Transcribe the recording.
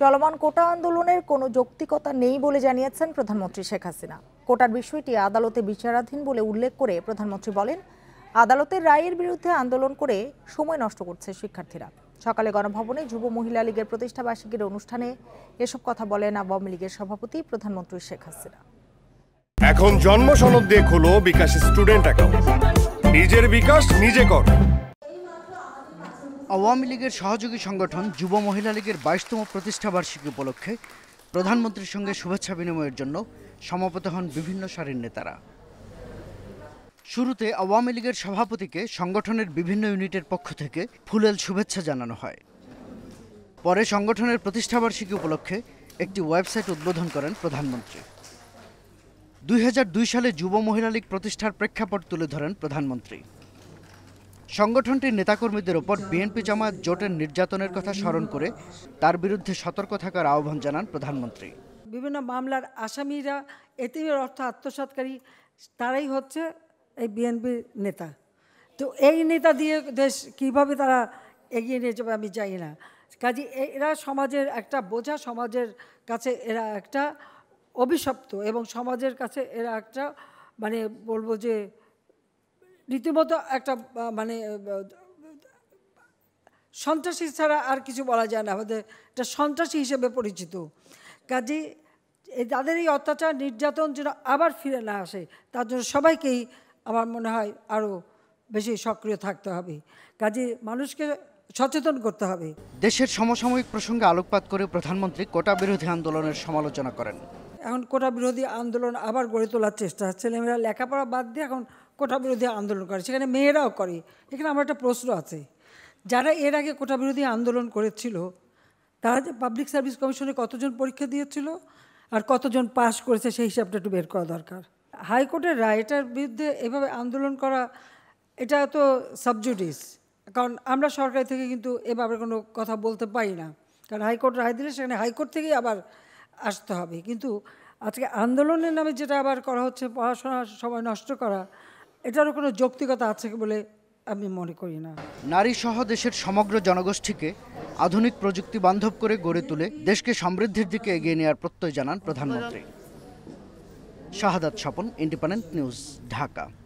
চলমান কোটা আন্দোলনের কোনো যৌক্তিকতা নেই বলে জানিয়েছেন প্রধানমন্ত্রী শেখ হাসিনা কোটার বিষয়টি আদালতে বিচারাধীন বলে উল্লেখ করে প্রধানমন্ত্রী বলেন আদালতের রায়ের বিরুদ্ধে আন্দোলন করে সময় নষ্ট করছে শিক্ষার্থীরা সকালে গণভবনে যুব মহিলা লীগের প্রতিষ্ঠাবার্ষিকীর অনুষ্ঠানে এসব কথা বলেন আওয়ামী লীগের সভাপতি প্রধানমন্ত্রী শেখ হাসিনা এখন জন্ম সনদ দিয়ে খুলো বিকাশ স্টুডেন্ট অ্যাকাউন্ট নিজের বিকাশ নিজে কর আওয়ামী লীগের সহযোগী সংগঠন যুব মহিলা লীগের বাইশতম প্রতিষ্ঠাবার্ষিকী উপলক্ষে প্রধানমন্ত্রীর সঙ্গে শুভেচ্ছা বিনিময়ের জন্য সমাপত হন বিভিন্ন সারির নেতারা শুরুতে আওয়ামী লীগের সভাপতিকে সংগঠনের বিভিন্ন ইউনিটের পক্ষ থেকে ফুলেল শুভেচ্ছা জানানো হয় পরে সংগঠনের প্রতিষ্ঠাবার্ষিকী উপলক্ষে একটি ওয়েবসাইট উদ্বোধন করেন প্রধানমন্ত্রী দুই সালে যুব মহিলা লীগ প্রতিষ্ঠার প্রেক্ষাপট তুলে ধরেন প্রধানমন্ত্রী সংগঠনটির নেতাকর্মীদের ওপর বিএনপি জামায়াত জোটের নির্যাতনের কথা স্মরণ করে তার বিরুদ্ধে সতর্ক থাকার আহ্বান জানান প্রধানমন্ত্রী বিভিন্ন মামলার আসামিরা এতিমের অর্থ আত্মসাতকারী তারাই হচ্ছে এই বিএনপির নেতা তো এই নেতা দিয়ে দেশ কিভাবে তারা এগিয়ে নিয়ে যাবে আমি জানি না কাজে এরা সমাজের একটা বোঝা সমাজের কাছে এরা একটা অভিশপ্ত এবং সমাজের কাছে এরা একটা মানে বলবো যে রীতিমতো একটা মানে সন্ত্রাসী ছাড়া আর কিছু বলা যায় না আমাদের এটা সন্ত্রাসী হিসেবে পরিচিত কাজে তাদের এই অত্যাচার নির্যাতন যেন আবার ফিরে না আসে তার জন্য সবাইকেই আমার মনে হয় আরও বেশি সক্রিয় থাকতে হবে কাজে মানুষকে সচেতন করতে হবে দেশের সমসাময়িক প্রসঙ্গে আলোকপাত করে প্রধানমন্ত্রী কোটা বিরোধী আন্দোলনের সমালোচনা করেন এখন কোটা বিরোধী আন্দোলন আবার গড়ে তোলার চেষ্টা ছেলেমেয়েরা লেখাপড়া বাদ দিয়ে এখন কোটা বিরোধী আন্দোলন করে সেখানে মেয়েরাও করে এখানে আমার একটা প্রশ্ন আছে যারা এর আগে কোটা বিরোধী আন্দোলন করেছিল তারা যে পাবলিক সার্ভিস কমিশনে কতজন পরীক্ষা দিয়েছিল আর কতজন পাশ করেছে সেই হিসাবটা একটু বের করা দরকার হাইকোর্টের রায়টার বিরুদ্ধে এভাবে আন্দোলন করা এটা তো সাবজুডিস কারণ আমরা সরকার থেকে কিন্তু এভাবে কোনো কথা বলতে পারি না কারণ হাইকোর্ট রায় দিলে সেখানে হাইকোর্ট থেকেই আবার আসতে হবে কিন্তু আজকে আন্দোলনের নামে যেটা আবার করা হচ্ছে পড়াশোনার সময় নষ্ট করা এটারও কোনো যৌক্তিকতা আছে বলে আমি মনে করি না নারী সহ দেশের সমগ্র জনগোষ্ঠীকে আধুনিক প্রযুক্তি বান্ধব করে গড়ে তুলে দেশকে সমৃদ্ধির দিকে এগিয়ে নেওয়ার প্রত্যয় জানান প্রধানমন্ত্রী শাহাদাত স্বপন ইন্ডিপেন্ডেন্ট নিউজ ঢাকা